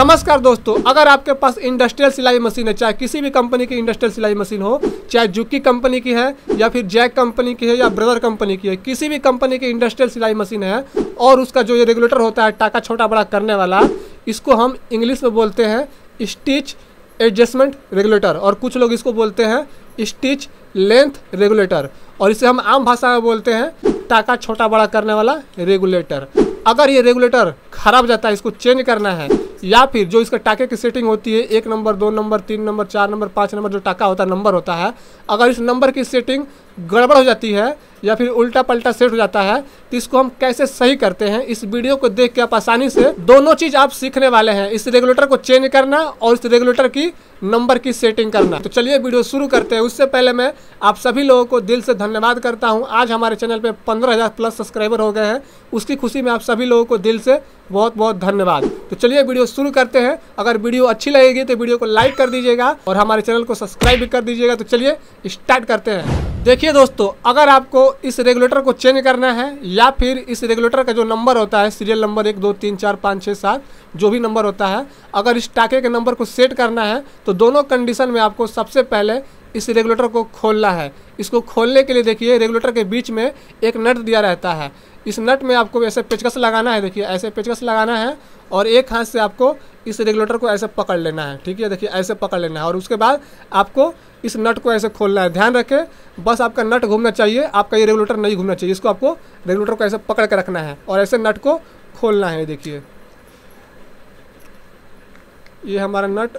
नमस्कार दोस्तों अगर आपके पास इंडस्ट्रियल सिलाई मशीन है चाहे किसी भी कंपनी की इंडस्ट्रियल सिलाई मशीन हो चाहे जुकी कंपनी की है या फिर जैक कंपनी की है या ब्रदर कंपनी की है किसी भी कंपनी की इंडस्ट्रियल सिलाई मशीन है और उसका जो ये रेगुलेटर होता है टाका छोटा बड़ा करने वाला इसको हम इंग्लिश में बोलते हैं स्टिच एडजस्टमेंट रेगुलेटर और कुछ लोग इसको बोलते हैं स्टिच लेंथ रेगुलेटर और इसे हम आम भाषा में बोलते हैं टाका छोटा बड़ा करने वाला रेगुलेटर अगर ये रेगुलेटर खराब जाता है इसको चेंज करना है या फिर जो इसका टाके की सेटिंग होती है एक नंबर दो नंबर तीन नंबर चार नंबर पाँच नंबर जो टाका होता है नंबर होता है अगर इस नंबर की सेटिंग गड़बड़ हो जाती है या फिर उल्टा पलटा सेट हो जाता है तो इसको हम कैसे सही करते हैं इस वीडियो को देख के आप आसानी से दोनों चीज़ आप सीखने वाले हैं इस रेगुलेटर को चेंज करना और इस रेगुलेटर की नंबर की सेटिंग करना तो चलिए वीडियो शुरू करते हैं उससे पहले मैं आप सभी लोगों को दिल से धन्यवाद करता हूँ आज हमारे चैनल पर पंद्रह हज़ार प्लस सब्सक्राइबर हो गए हैं उसकी खुशी में आप सभी लोगों को दिल से बहुत बहुत धन्यवाद तो चलिए वीडियो शुरू करते हैं अगर वीडियो अच्छी लगेगी तो वीडियो को लाइक कर दीजिएगा और हमारे चैनल को सब्सक्राइब भी कर दीजिएगा तो चलिए स्टार्ट करते हैं देखिए दोस्तों अगर आपको इस रेगुलेटर को चेंज करना है या फिर इस रेगुलेटर का जो नंबर होता है सीरियल नंबर एक दो तीन चार पाँच छः सात जो भी नंबर होता है अगर इस टाके के नंबर को सेट करना है तो दोनों कंडीशन में आपको सबसे पहले इस रेगुलेटर को खोलना है इसको खोलने के लिए देखिए रेगुलेटर के बीच में एक नट दिया रहता है इस नट में आपको ऐसे पेचकस लगाना है देखिए ऐसे पेचकस लगाना है और एक हाथ से आपको इस रेगुलेटर को ऐसे पकड़ लेना है ठीक है देखिए ऐसे पकड़ लेना है और उसके बाद आपको इस नट को ऐसे खोलना है ध्यान रखें बस आपका नट घूमना चाहिए आपका ये रेगुलेटर नहीं घूमना चाहिए इसको आपको रेगुलेटर को ऐसे पकड़ के रखना है और ऐसे नट को खोलना है देखिए ये हमारा नट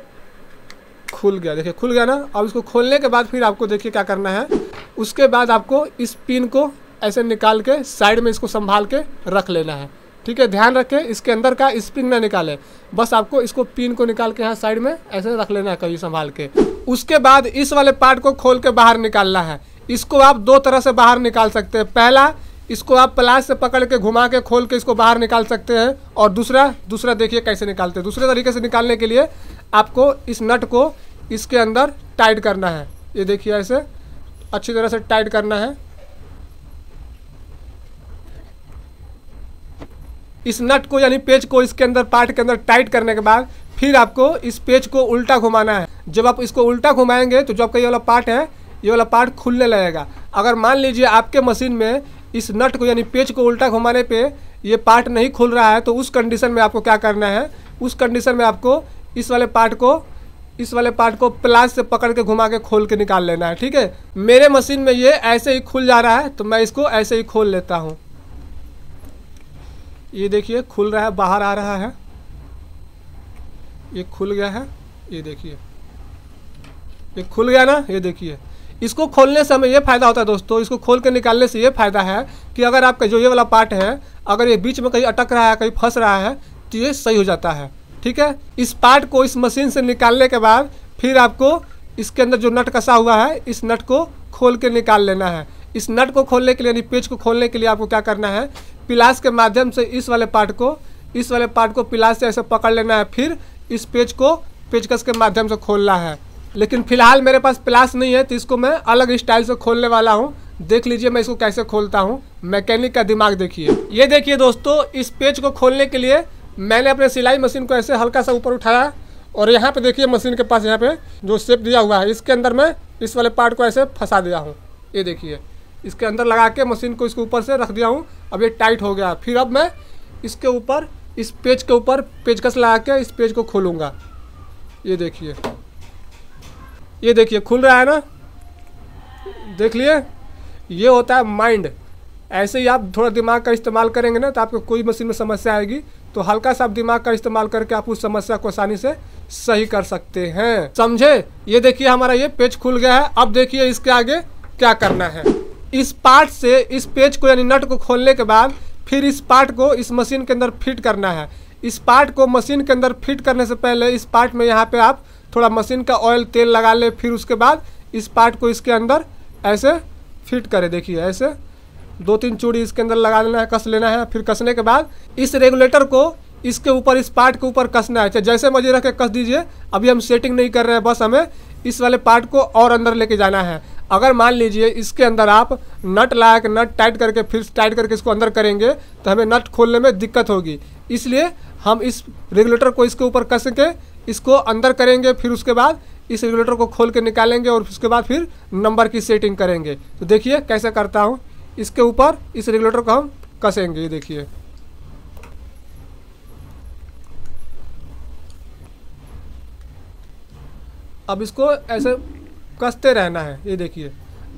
खुल गया देखिए खुल गया ना अब इसको खोलने के बाद फिर आपको देखिए क्या करना है उसके बाद आपको इस पिन को ऐसे निकाल के साइड में इसको संभाल के रख लेना है ठीक है ध्यान रखें इसके अंदर का स्पिन ना निकालें बस आपको इसको पिन को निकाल के यहाँ साइड में ऐसे रख लेना है कभी संभाल के उसके बाद इस वाले पार्ट को खोल के बाहर निकालना है इसको आप दो तरह से बाहर निकाल सकते हैं पहला इसको आप प्लास से पकड़ के घुमा के खोल के इसको बाहर निकाल सकते हैं और दूसरा दूसरा देखिए कैसे निकालते हैं दूसरे तरीके से निकालने के लिए आपको इस नट को इसके अंदर टाइट करना है ये देखिए ऐसे अच्छी तरह से टाइट करना है इस नट को यानी पेज को इसके अंदर पार्ट के अंदर टाइट करने के बाद फिर आपको इस पेज को उल्टा घुमाना है जब आप इसको उल्टा घुमाएंगे तो जो आपका ये वाला पार्ट है ये वाला पार्ट खुलने लगेगा अगर मान लीजिए आपके मशीन में इस नट को यानी पेज को उल्टा घुमाने पे ये पार्ट नहीं खुल रहा है तो उस कंडीशन में आपको क्या करना है उस कंडीशन में आपको इस वाले पार्ट को इस वाले पार्ट को प्लास से पकड़ के घुमा के खोल के निकाल लेना है ठीक है मेरे मशीन में ये ऐसे ही खुल जा रहा है तो मैं इसको ऐसे ही खोल लेता हूँ ये देखिए खुल रहा है बाहर आ रहा है ये खुल गया है ये देखिए ये खुल गया ना ये देखिए इसको खोलने से हमें ये फायदा होता है दोस्तों इसको खोल के निकालने से ये फायदा है कि अगर आपका जो ये वाला पार्ट है अगर ये बीच में कहीं अटक रहा है कहीं फंस रहा है तो ये सही हो जाता है ठीक है इस पार्ट को इस मशीन से निकालने के बाद फिर आपको इसके अंदर जो नट कसा हुआ है इस नट को खोल के निकाल लेना है इस नट को खोलने के लिए यानी पेज को खोलने के लिए आपको क्या करना है पिलास के माध्यम से इस वाले पार्ट को इस वाले पार्ट को पिलास से ऐसे पकड़ लेना है फिर इस पेज को पेचकस के माध्यम से खोलना है लेकिन फिलहाल मेरे पास पिलास नहीं है तो इसको मैं अलग स्टाइल से खोलने वाला हूँ देख लीजिए मैं इसको कैसे खोलता हूँ मैकेनिक का दिमाग देखिए ये देखिए दोस्तों इस पेज को खोलने के लिए मैंने अपने सिलाई मशीन को ऐसे हल्का सा ऊपर उठाया और यहाँ पे देखिए मशीन के पास यहाँ पे जो सेप दिया हुआ है इसके अंदर मैं इस वाले पार्ट को ऐसे फंसा दिया हूँ ये देखिए इसके अंदर लगा के मशीन को इसके ऊपर से रख दिया हूँ अब ये टाइट हो गया फिर अब मैं इसके ऊपर इस पेज के ऊपर पेचकस लगा के इस पेज को खोलूँगा ये देखिए ये देखिए खुल रहा है ना देख लिए ये होता है माइंड ऐसे ही आप थोड़ा दिमाग का इस्तेमाल करेंगे ना तो आपको कोई मशीन में समस्या आएगी तो हल्का सा आप दिमाग का इस्तेमाल करके आप उस समस्या को आसानी से सही कर सकते हैं समझे ये देखिए हमारा ये पेज खुल गया है अब देखिए इसके आगे क्या करना है इस पार्ट से इस पेज को यानी नट को खोलने के बाद फिर इस पार्ट को इस मशीन के अंदर फिट करना है इस पार्ट को मशीन के अंदर फिट करने से पहले इस पार्ट में यहाँ पे आप थोड़ा मशीन का ऑयल तेल लगा ले फिर उसके बाद इस पार्ट को इसके अंदर ऐसे फिट करें देखिए ऐसे दो तीन चूड़ी इसके अंदर लगा लेना है कस लेना है फिर कसने के बाद इस रेगुलेटर को इसके ऊपर इस पार्ट के ऊपर कसना है अच्छा, जैसे मजे रख के कस दीजिए अभी हम सेटिंग नहीं कर रहे हैं बस हमें इस वाले पार्ट को और अंदर लेके जाना है अगर मान लीजिए इसके अंदर आप नट ला के नट टाइट करके फिर टाइट करके इसको अंदर करेंगे तो हमें नट खोलने में दिक्कत होगी इसलिए हम इस रेगुलेटर को इसके ऊपर कस के इसको अंदर करेंगे फिर उसके बाद इस रेगुलेटर को खोल के निकालेंगे और उसके बाद फिर नंबर की सेटिंग करेंगे तो देखिए कैसे करता हूँ इसके ऊपर इस रेगुलेटर को हम कसेंगे ये देखिए अब इसको ऐसे कसते रहना है ये देखिए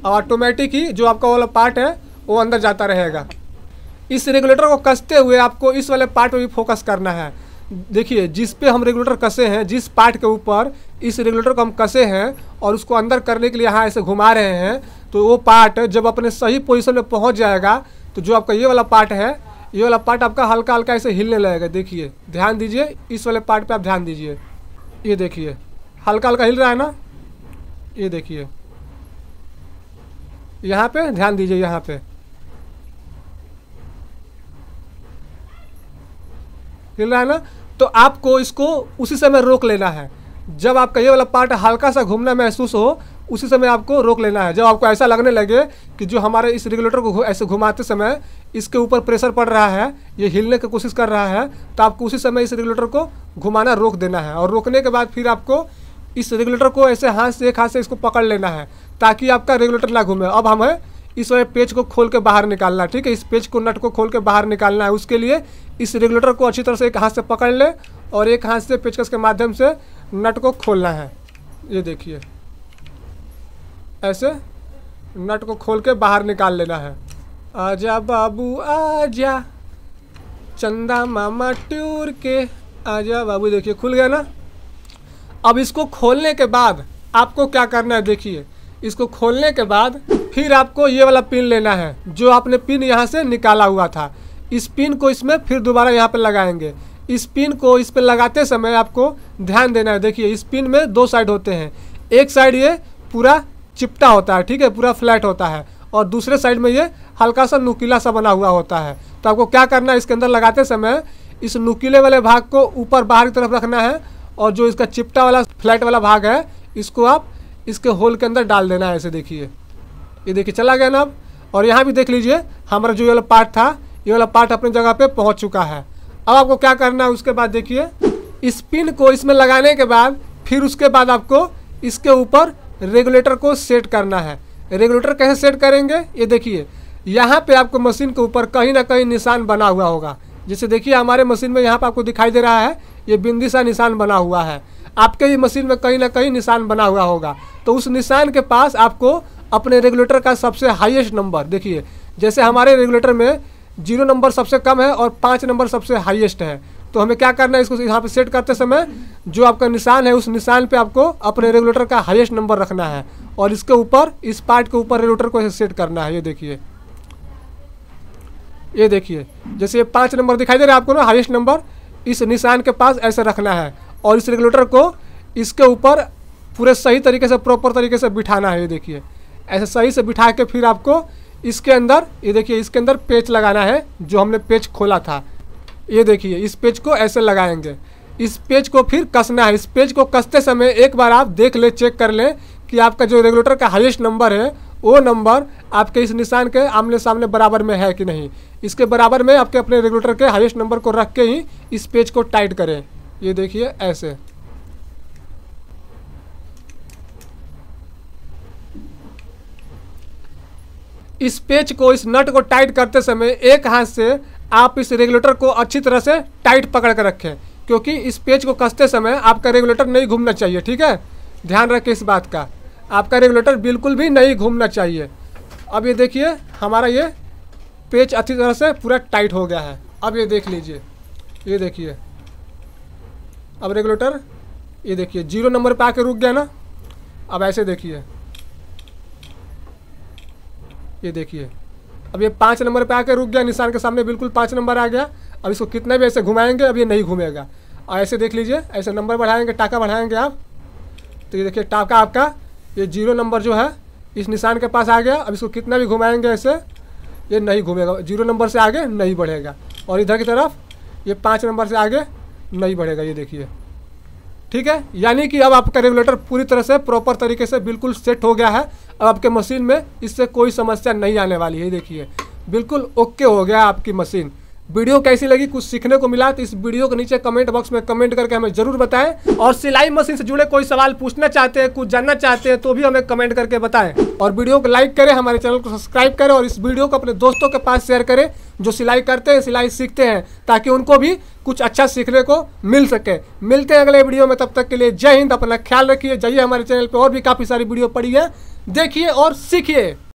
ऑटोमेटिक ही जो आपका वाला पार्ट है वो अंदर जाता रहेगा इस रेगुलेटर को कसते हुए आपको इस वाले पार्ट पर भी फोकस करना है देखिए जिस पे हम रेगुलेटर कसे हैं जिस पार्ट के ऊपर इस रेगुलेटर को हम कसे हैं और उसको अंदर करने के लिए यहाँ ऐसे घुमा रहे हैं तो वो पार्ट जब अपने सही पोजिशन में पहुँच जाएगा तो जो आपका ये वाला पार्ट है ये वाला पार्ट आपका हल्का हल्का ऐसे हिलने लगेगा देखिए ध्यान दीजिए इस वाले पार्ट पे आप ध्यान दीजिए ये देखिए हल्का हल्का हिल रहा है ना ये देखिए यहाँ पे ध्यान दीजिए यहाँ पे हिल रहा है ना तो आपको इसको उसी समय रोक लेना है जब आपका ये वाला पार्ट हल्का सा घूमना महसूस हो उसी समय आपको रोक लेना है जब आपको ऐसा लगने लगे कि जो हमारे इस रेगुलेटर को ऐसे घुमाते समय इसके ऊपर प्रेशर पड़ रहा है ये हिलने की कोशिश कर रहा है तो आपको उसी समय इस रेगुलेटर को घुमाना रोक देना है और रोकने के बाद फिर आपको इस रेगुलेटर को ऐसे हाथ से एक हाथ से इसको पकड़ लेना है ताकि आपका रेगुलेटर ना घूमे अब हमें इस वाले पेज को खोल के बाहर निकालना है ठीक है इस पेज को नट को खोल के बाहर निकालना है उसके लिए इस रेगुलेटर को अच्छी तरह से एक हाथ से पकड़ लें और एक हाथ से पेचकस के माध्यम से नट को खोलना है ये देखिए ऐसे नट को खोल के बाहर निकाल लेना है आजा बाबू आजा चंदा मामा ट्यूर के आजा बाबू देखिए खुल गया ना अब इसको खोलने के बाद आपको क्या करना है देखिए इसको खोलने के बाद फिर आपको ये वाला पिन लेना है जो आपने पिन यहाँ से निकाला हुआ था इस पिन को इसमें फिर दोबारा यहाँ पर लगाएंगे इस पिन को इस पर लगाते समय आपको ध्यान देना है देखिए इस पिन में दो साइड होते हैं एक साइड ये पूरा चिपटा होता है ठीक है पूरा फ्लैट होता है और दूसरे साइड में ये हल्का सा नुकीला सा बना हुआ होता है तो आपको क्या करना है इसके अंदर लगाते समय इस नुकीले वाले भाग को ऊपर बाहर की तरफ रखना है और जो इसका चिपटा वाला फ्लैट वाला भाग है इसको आप इसके होल के अंदर डाल देना है ऐसे देखिए ये देखिए चला गया ना अब और यहाँ भी देख लीजिए हमारा जो ये वाला पार्ट था ये वाला पार्ट अपनी जगह पे पहुँच चुका है अब आपको क्या करना है उसके बाद देखिए इस पिन को इसमें लगाने के बाद फिर उसके बाद आपको इसके ऊपर रेगुलेटर को सेट करना है रेगुलेटर कैसे सेट करेंगे ये देखिए यहाँ पर आपको मशीन के ऊपर कहीं ना कहीं निशान बना हुआ होगा जैसे देखिए हमारे मशीन में यहाँ पर आपको दिखाई दे रहा है ये बिंदी सा निशान बना हुआ है आपके भी मशीन में कहीं ना कहीं निशान बना हुआ होगा तो उस निशान के पास आपको अपने रेगुलेटर का सबसे हाईएस्ट नंबर देखिए जैसे हमारे रेगुलेटर में जीरो नंबर सबसे कम है और पाँच नंबर सबसे हाईएस्ट है तो हमें क्या करना है इसको यहाँ पे सेट करते समय जो आपका निशान है उस निशान पे आपको अपने रेगुलेटर का हाईएस्ट नंबर रखना है और इसके ऊपर इस पार्ट के ऊपर रेगुलेटर को सेट करना है ये देखिए ये देखिए जैसे ये पाँच नंबर दिखाई दे रहा है आपको ना हाईएस्ट नंबर इस निशान के पास ऐसे रखना है और इस रेगुलेटर को इसके ऊपर पूरे सही तरीके से प्रॉपर तरीके से बिठाना है ये देखिए ऐसे सही से बिठा के फिर आपको इसके अंदर ये देखिए इसके अंदर पेच लगाना है जो हमने पेच खोला था ये देखिए इस पेज को ऐसे लगाएंगे इस पेज को फिर कसना है इस पेज को कसते समय एक बार आप देख लें चेक कर लें कि आपका जो रेगुलेटर का हाइस्ट नंबर है वो नंबर आपके इस निशान के आमने सामने बराबर में है कि नहीं इसके बराबर में आपके अपने रेगुलेटर के हाइस्ट नंबर को रख के ही इस पेज को टाइट करें ये देखिए ऐसे इस पेज को इस नट को टाइट करते समय एक हाथ से आप इस रेगुलेटर को अच्छी तरह से टाइट पकड़ कर रखें क्योंकि इस पेज को कसते समय आपका रेगुलेटर नहीं घूमना चाहिए ठीक है ध्यान रखें इस बात का आपका रेगुलेटर बिल्कुल भी नहीं घूमना चाहिए अब ये देखिए हमारा ये पेच अच्छी तरह से पूरा टाइट हो गया है अब ये देख लीजिए ये देखिए अब रेगुलेटर ये देखिए जीरो नंबर पे आके रुक गया ना अब ऐसे देखिए ये देखिए अब ये पाँच नंबर पे आके रुक गया निशान के सामने बिल्कुल पाँच नंबर आ गया अब इसको कितना भी ऐसे घुमाएंगे अब ये नहीं घूमेगा और ऐसे देख लीजिए ऐसे नंबर बढ़ाएंगे टाका बढ़ाएंगे आप तो ये देखिए टाका आपका ये जीरो नंबर जो है इस निशान के पास आ गया अब इसको कितना भी घुमाएंगे ऐसे ये नहीं घूमेगा जीरो नंबर से आगे नहीं बढ़ेगा और इधर की तरफ ये पाँच नंबर से आगे नहीं बढ़ेगा ये देखिए ठीक है यानी कि अब आपका रेगुलेटर पूरी तरह से प्रॉपर तरीके से बिल्कुल सेट हो गया है अब आपके मशीन में इससे कोई समस्या नहीं आने वाली है देखिए बिल्कुल ओके हो गया आपकी मशीन वीडियो कैसी लगी कुछ सीखने को मिला तो इस वीडियो के नीचे कमेंट बॉक्स में कमेंट करके हमें जरूर बताएं और सिलाई मशीन से जुड़े कोई सवाल पूछना चाहते हैं कुछ जानना चाहते हैं तो भी हमें कमेंट करके बताएं और वीडियो को लाइक करें हमारे चैनल को सब्सक्राइब करें और इस वीडियो को अपने दोस्तों के पास शेयर करें जो सिलाई करते हैं सिलाई सीखते हैं ताकि उनको भी कुछ अच्छा सीखने को मिल सके मिलते हैं अगले वीडियो में तब तक के लिए जय हिंद अपना ख्याल रखिए जाइए हमारे चैनल पर और भी काफ़ी सारी वीडियो पड़ी है देखिए और सीखिए